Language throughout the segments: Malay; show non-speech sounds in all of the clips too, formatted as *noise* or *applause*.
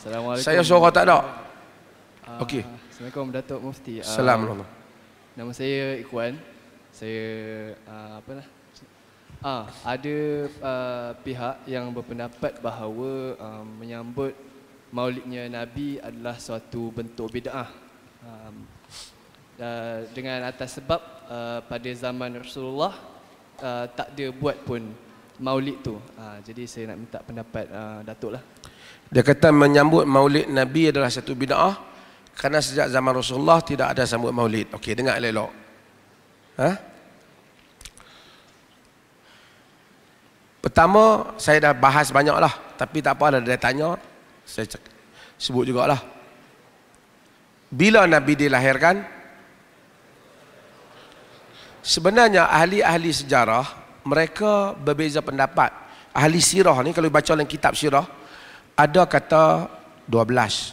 Assalamualaikum. Saya suara tak ada. Ah, Okey. Assalamualaikum Datuk Mufti. Ah, Salam uh, Nama saya Ikwan. Saya uh, apa lah? Ah, uh, ada uh, pihak yang berpendapat bahawa uh, menyambut maulidnya Nabi adalah suatu bentuk bid'ah. Um, uh, dengan atas sebab uh, pada zaman Rasulullah uh, tak ada buat pun maulid tu. Uh, jadi saya nak minta pendapat uh, Datuk lah. Dia kata menyambut maulid Nabi adalah satu bid'ah kerana sejak zaman Rasulullah tidak ada sambut maulid. Okey, dengar elok-elok. Ha? Pertama, saya dah bahas banyak lah. Tapi tak apa, ada lah, yang tanya. Saya sebut juga lah. Bila Nabi dilahirkan? Sebenarnya ahli-ahli sejarah, mereka berbeza pendapat. Ahli sirah ni, kalau baca dalam kitab sirah, ada kata 12.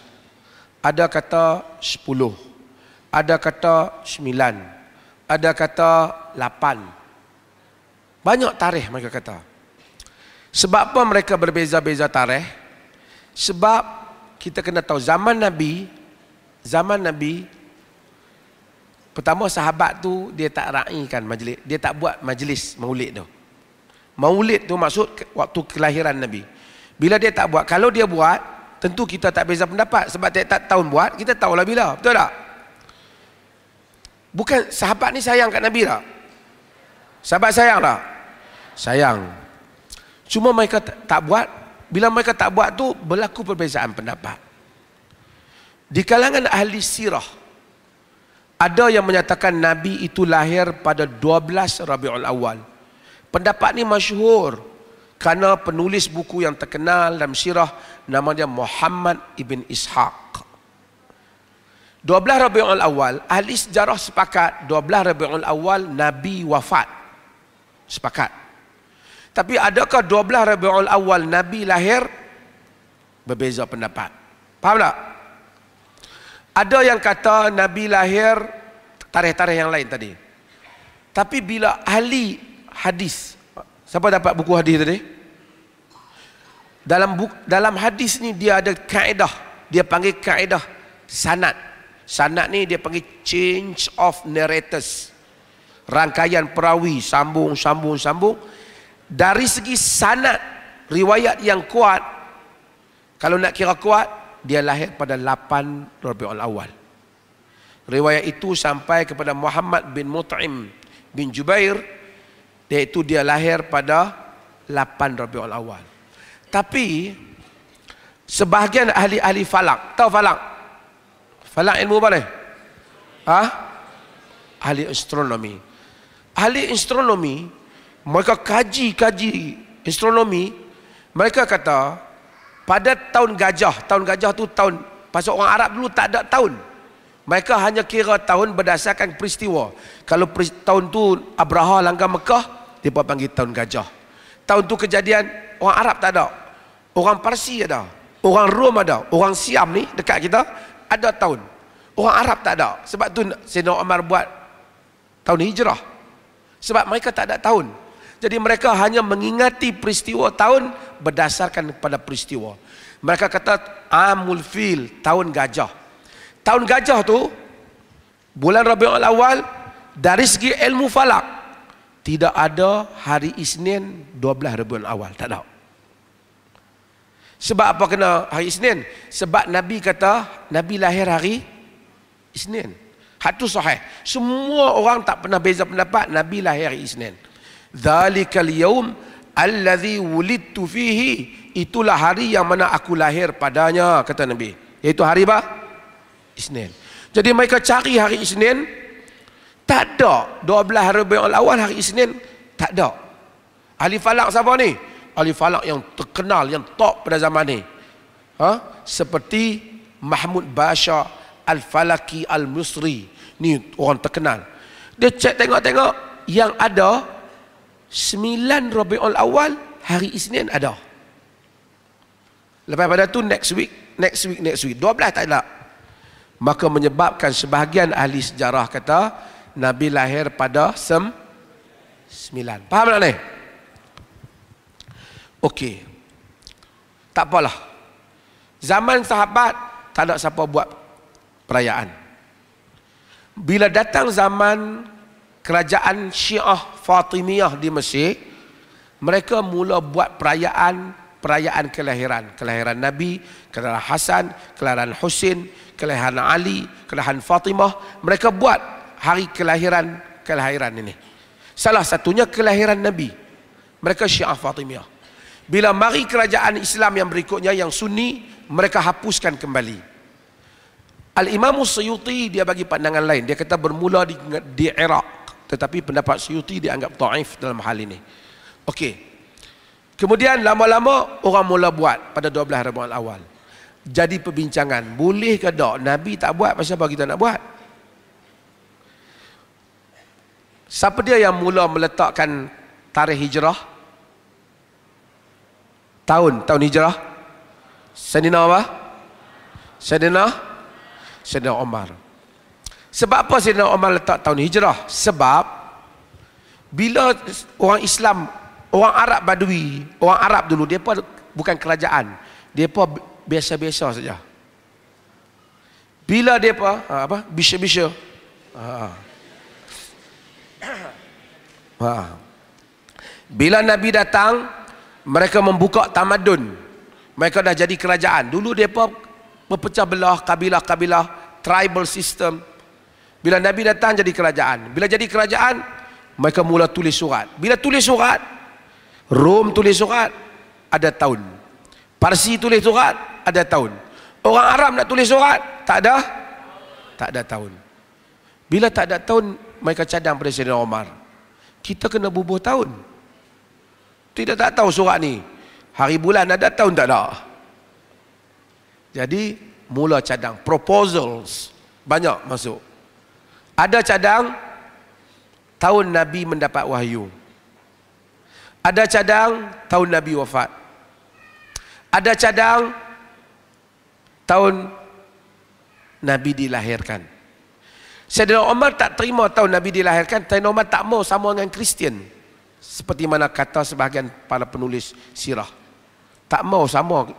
Ada kata 10. Ada kata 9. Ada kata 8. Banyak tarikh mereka kata. Sebab apa mereka berbeza-beza tarikh? Sebab kita kena tahu zaman Nabi, zaman Nabi pertama sahabat tu dia tak raikan majlis, dia tak buat majlis maulid tu. Maulid tu maksud waktu kelahiran Nabi. Bila dia tak buat, kalau dia buat, tentu kita tak beza pendapat. Sebab dia tak tahun buat, kita tahu lah bila. Betul tak? Bukan sahabat ni sayang kat Nabi tak? Sahabat sayang tak? Sayang. Cuma mereka tak buat, bila mereka tak buat tu berlaku perbezaan pendapat. Di kalangan ahli sirah, ada yang menyatakan Nabi itu lahir pada 12 Rabiul Awal. Pendapat ni masyhur. Karena penulis buku yang terkenal dalam sirah nama dia Muhammad ibn Ishaq. 12 Rabiul Awal, ahli sejarah sepakat 12 Rabiul Awal Nabi wafat. Sepakat. Tapi adakah 12 Rabiul Awal Nabi lahir? Berbeza pendapat. Faham tak? Ada yang kata Nabi lahir tarikh-tarikh yang lain tadi. Tapi bila ahli hadis Siapa dapat buku hadis tadi? Dalam buku, dalam hadis ni dia ada kaedah. Dia panggil kaedah sanat. Sanat ni dia panggil change of narrators. Rangkaian perawi sambung sambung sambung. Dari segi sanat riwayat yang kuat kalau nak kira kuat dia lahir pada 8 Rabiul Awal. Riwayat itu sampai kepada Muhammad bin Mut'im bin Jubair iaitu dia lahir pada 8 Rabiul Awal. Tapi sebahagian ahli-ahli falak, tahu falak? Falak ilmu apa ni? Ha? Ahli astronomi. Ahli astronomi mereka kaji-kaji astronomi, mereka kata pada tahun gajah, tahun gajah tu tahun pasal orang Arab dulu tak ada tahun. Mereka hanya kira tahun berdasarkan peristiwa. Kalau peristiwa, tahun tu Abraha langgar Mekah, dia buat panggil tahun gajah. Tahun tu kejadian, orang Arab tak ada. Orang Parsi ada. Orang Rom ada. Orang Siam ni, dekat kita, ada tahun. Orang Arab tak ada. Sebab tu Sayyidina Omar buat tahun hijrah. Sebab mereka tak ada tahun. Jadi mereka hanya mengingati peristiwa tahun berdasarkan pada peristiwa. Mereka kata Amul Fil, tahun gajah. Tahun gajah tu, bulan Rabiul Awal, dari segi ilmu falak, tidak ada hari Isnin 12 Rebun awal. Tak ada. Sebab apa kena hari Isnin? Sebab Nabi kata Nabi lahir hari Isnin. Hatu sahih. Semua orang tak pernah beza pendapat Nabi lahir hari Isnin. Zalikal yaum allazi wulidtu fihi. Itulah hari yang mana aku lahir padanya kata Nabi. Iaitu hari apa? Isnin. Jadi mereka cari hari Isnin tak ada 12 hari Rabiul Awal hari Isnin tak ada. Ahli falak siapa ni? Ahli falak yang terkenal yang top pada zaman ni. Ha? Seperti Mahmud Basha Al-Falaki al Musri Ni orang terkenal. Dia cek tengok-tengok yang ada 9 Rabiul Awal hari Isnin ada. Lepas pada tu next week, next week, next week. 12 tak ada. Maka menyebabkan sebahagian ahli sejarah kata Nabi lahir pada sem sembilan. Paham tak ni? Okey. Tak apalah. Zaman sahabat tak ada siapa buat perayaan. Bila datang zaman kerajaan Syiah Fatimiyah di Mesir, mereka mula buat perayaan perayaan kelahiran, kelahiran Nabi, kelahiran Hasan, kelahiran Husin, kelahiran Ali, kelahiran Fatimah, mereka buat hari kelahiran kelahiran ini. Salah satunya kelahiran Nabi. Mereka Syiah Fatimiyah. Bila mari kerajaan Islam yang berikutnya yang Sunni, mereka hapuskan kembali. Al-Imam Suyuti dia bagi pandangan lain. Dia kata bermula di, di Iraq. Tetapi pendapat Suyuti dianggap ta'if dalam hal ini. Okey. Kemudian lama-lama orang mula buat pada 12 Ramadhan awal. Jadi perbincangan. Boleh ke tak? Nabi tak buat pasal apa kita nak buat? Siapa dia yang mula meletakkan tarikh hijrah? Tahun, tahun hijrah. Sayyidina apa? Sayyidina? Sayyidina Omar. Sebab apa Sayyidina Omar letak tahun hijrah? Sebab bila orang Islam, orang Arab Badui, orang Arab dulu, dia pun bukan kerajaan. Dia pun biasa-biasa saja. Bila dia pun ha, Apa? Bisa-bisa. Ha. ha. Ha. Bila Nabi datang, mereka membuka tamadun. Mereka dah jadi kerajaan. Dulu mereka berpecah belah kabilah-kabilah, tribal system. Bila Nabi datang jadi kerajaan. Bila jadi kerajaan, mereka mula tulis surat. Bila tulis surat, Rom tulis surat, ada tahun. Parsi tulis surat, ada tahun. Orang Arab nak tulis surat, tak ada. Tak ada tahun. Bila tak ada tahun, mereka cadang presiden Omar kita kena bubuh tahun. Kita tak tahu surat ni. Hari bulan ada tahun tak ada. Jadi mula cadang proposals banyak masuk. Ada cadang tahun Nabi mendapat wahyu. Ada cadang tahun Nabi wafat. Ada cadang tahun Nabi dilahirkan. Saidina Umar tak terima tahun Nabi dilahirkan. Saidina Umar tak mau sama dengan Kristian. Seperti mana kata sebahagian para penulis sirah. Tak mau sama.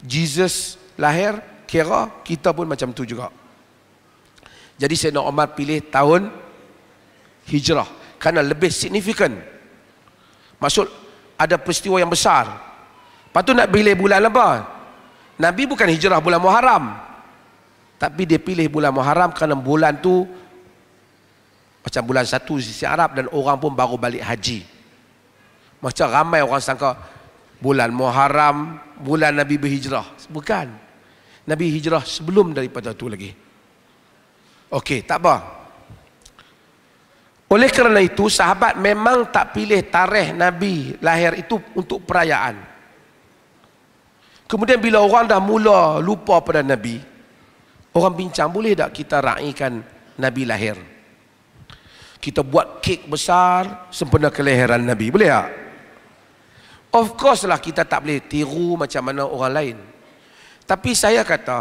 Jesus lahir, kira kita pun macam tu juga. Jadi Saidina Umar pilih tahun hijrah. Kerana lebih signifikan. Maksud ada peristiwa yang besar. Lepas tu nak pilih bulan apa? Nabi bukan hijrah bulan Muharram. Tapi dia pilih bulan Muharram kerana bulan tu macam bulan satu sisi Arab dan orang pun baru balik haji. Macam ramai orang sangka bulan Muharram, bulan Nabi berhijrah. Bukan. Nabi hijrah sebelum daripada itu lagi. Okey, tak apa. Oleh kerana itu, sahabat memang tak pilih tarikh Nabi lahir itu untuk perayaan. Kemudian bila orang dah mula lupa pada Nabi, Orang bincang boleh tak kita raikan Nabi lahir? Kita buat kek besar sempena kelahiran Nabi. Boleh tak? Of course lah kita tak boleh tiru macam mana orang lain. Tapi saya kata,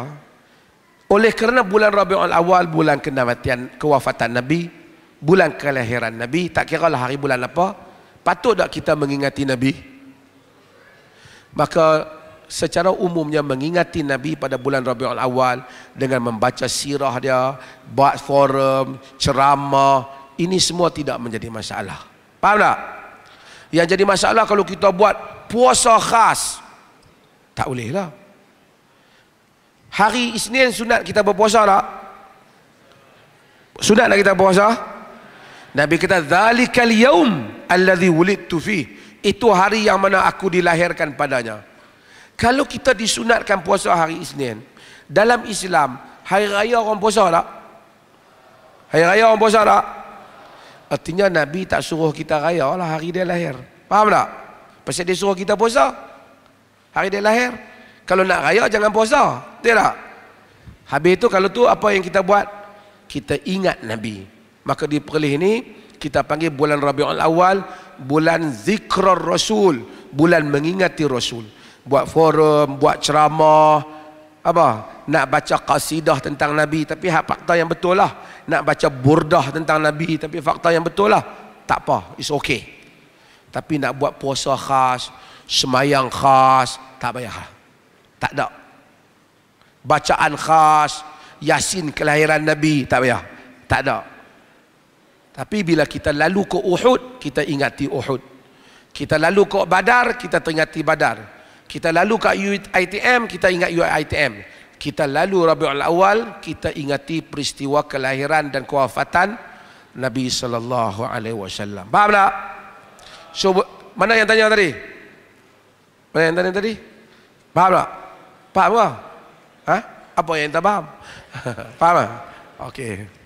oleh kerana bulan Rabiul Awal, bulan kenamatian, kewafatan Nabi, bulan kelahiran Nabi, tak kira lah hari bulan apa, patut tak kita mengingati Nabi? Maka secara umumnya mengingati Nabi pada bulan Rabiul Awal dengan membaca sirah dia, buat forum, ceramah, ini semua tidak menjadi masalah. Faham tak? Yang jadi masalah kalau kita buat puasa khas. Tak boleh lah. Hari Isnin sunat kita berpuasa tak? Sunat tak kita berpuasa? Nabi kata, Zalikal yaum alladhi wulid tufi Itu hari yang mana aku dilahirkan padanya. Kalau kita disunatkan puasa hari Isnin, dalam Islam, hari raya orang puasa tak? Hari raya orang puasa tak? Artinya Nabi tak suruh kita raya lah hari dia lahir. Faham tak? Pasal dia suruh kita puasa. Hari dia lahir. Kalau nak raya jangan puasa. Betul tak? Habis itu kalau tu apa yang kita buat? Kita ingat Nabi. Maka di perlis ini kita panggil bulan Rabiul Awal, bulan zikrar Rasul, bulan mengingati Rasul buat forum, buat ceramah, apa? Nak baca qasidah tentang Nabi tapi hak fakta yang betul lah. Nak baca burdah tentang Nabi tapi fakta yang betul lah. Tak apa, it's okay. Tapi nak buat puasa khas, semayang khas, tak payah. Tak ada. Bacaan khas, yasin kelahiran Nabi, tak payah. Tak ada. Tapi bila kita lalu ke Uhud, kita ingati Uhud. Kita lalu ke Badar, kita teringati Badar. Kita lalu ke UITM, kita ingat UITM. Kita lalu Rabiul Awal, kita ingati peristiwa kelahiran dan kewafatan Nabi sallallahu alaihi wasallam. Faham tak? So mana yang tanya tadi? Mana yang tanya tadi? Faham tak? Faham ke? Ha? Apa yang tak faham? *laughs* faham? Okey.